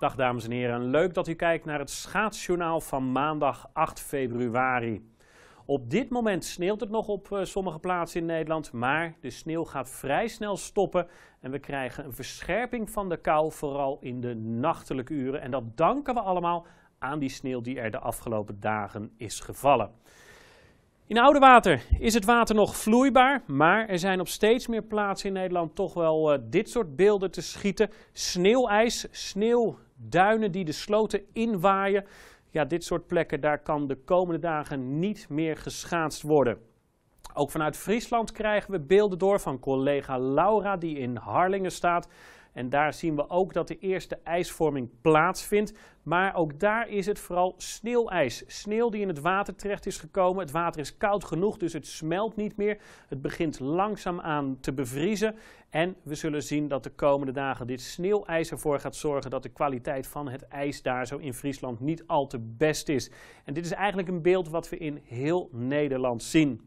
Dag dames en heren, leuk dat u kijkt naar het schaatsjournaal van maandag 8 februari. Op dit moment sneeuwt het nog op eh, sommige plaatsen in Nederland, maar de sneeuw gaat vrij snel stoppen en we krijgen een verscherping van de kou, vooral in de nachtelijke uren. En dat danken we allemaal aan die sneeuw die er de afgelopen dagen is gevallen. In oude water is het water nog vloeibaar, maar er zijn op steeds meer plaatsen in Nederland toch wel eh, dit soort beelden te schieten. Sneeuwijs, sneeuw duinen die de sloten inwaaien. Ja, dit soort plekken, daar kan de komende dagen niet meer geschaatst worden. Ook vanuit Friesland krijgen we beelden door van collega Laura die in Harlingen staat. En daar zien we ook dat de eerste ijsvorming plaatsvindt. Maar ook daar is het vooral sneeuwijs. Sneeuw die in het water terecht is gekomen. Het water is koud genoeg, dus het smelt niet meer. Het begint langzaamaan te bevriezen. En we zullen zien dat de komende dagen dit sneeuwijs ervoor gaat zorgen dat de kwaliteit van het ijs daar zo in Friesland niet al te best is. En dit is eigenlijk een beeld wat we in heel Nederland zien.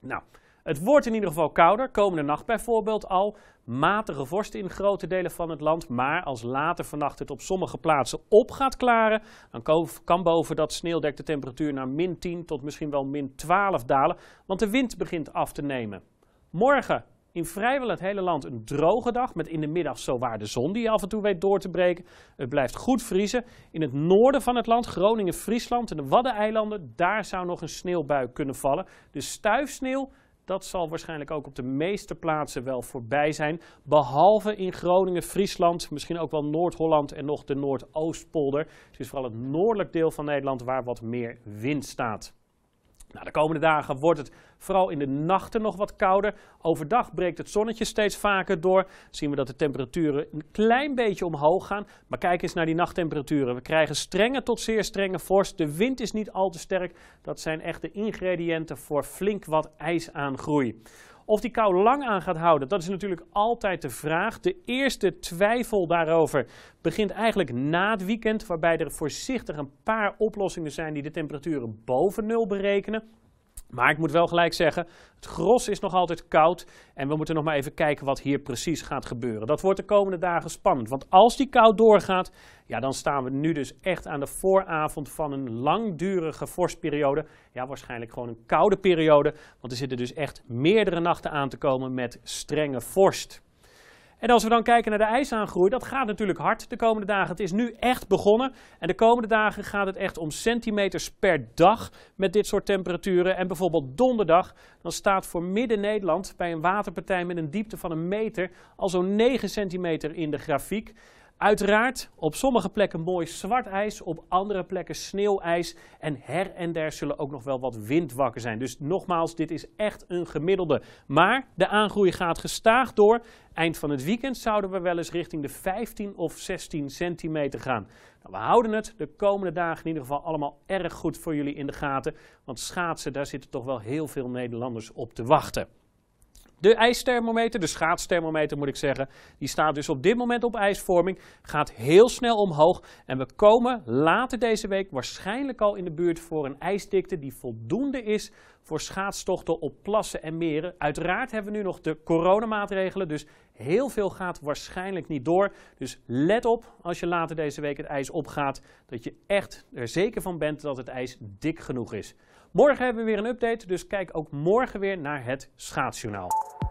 Nou, het wordt in ieder geval kouder, komende nacht bijvoorbeeld al. Matige vorst in grote delen van het land. Maar als later vannacht het op sommige plaatsen op gaat klaren, dan kan boven dat sneeuwdek de temperatuur naar min 10 tot misschien wel min 12 dalen. Want de wind begint af te nemen. Morgen in vrijwel het hele land een droge dag met in de middag zowaar de zon die af en toe weet door te breken. Het blijft goed vriezen. In het noorden van het land, Groningen, Friesland en de Waddeneilanden, daar zou nog een sneeuwbui kunnen vallen. Dus stuifsneeuw dat zal waarschijnlijk ook op de meeste plaatsen wel voorbij zijn. Behalve in Groningen, Friesland, misschien ook wel Noord-Holland en nog de Noordoostpolder. Dus vooral het noordelijk deel van Nederland waar wat meer wind staat. Nou, de komende dagen wordt het vooral in de nachten nog wat kouder. Overdag breekt het zonnetje steeds vaker door. Zien we dat de temperaturen een klein beetje omhoog gaan. Maar kijk eens naar die nachttemperaturen. We krijgen strenge tot zeer strenge vorst. De wind is niet al te sterk. Dat zijn echt de ingrediënten voor flink wat ijs groei. Of die kou lang aan gaat houden, dat is natuurlijk altijd de vraag. De eerste twijfel daarover begint eigenlijk na het weekend, waarbij er voorzichtig een paar oplossingen zijn die de temperaturen boven nul berekenen. Maar ik moet wel gelijk zeggen, het gros is nog altijd koud en we moeten nog maar even kijken wat hier precies gaat gebeuren. Dat wordt de komende dagen spannend, want als die koud doorgaat, ja, dan staan we nu dus echt aan de vooravond van een langdurige vorstperiode. Ja, waarschijnlijk gewoon een koude periode, want er zitten dus echt meerdere nachten aan te komen met strenge vorst. En als we dan kijken naar de ijsaangroei, dat gaat natuurlijk hard de komende dagen. Het is nu echt begonnen. En de komende dagen gaat het echt om centimeters per dag met dit soort temperaturen. En bijvoorbeeld donderdag, dan staat voor midden Nederland bij een waterpartij met een diepte van een meter al zo'n 9 centimeter in de grafiek. Uiteraard op sommige plekken mooi zwart ijs, op andere plekken sneeuwijs en her en der zullen ook nog wel wat windwakken zijn. Dus nogmaals, dit is echt een gemiddelde. Maar de aangroei gaat gestaag door. Eind van het weekend zouden we wel eens richting de 15 of 16 centimeter gaan. Nou, we houden het de komende dagen in ieder geval allemaal erg goed voor jullie in de gaten. Want schaatsen, daar zitten toch wel heel veel Nederlanders op te wachten. De ijsthermometer, de schaatsthermometer moet ik zeggen, die staat dus op dit moment op ijsvorming, gaat heel snel omhoog en we komen later deze week waarschijnlijk al in de buurt voor een ijsdikte die voldoende is voor schaatstochten op plassen en meren. Uiteraard hebben we nu nog de coronamaatregelen, dus Heel veel gaat waarschijnlijk niet door. Dus let op als je later deze week het ijs opgaat, dat je echt er zeker van bent dat het ijs dik genoeg is. Morgen hebben we weer een update, dus kijk ook morgen weer naar het schaatsjournaal.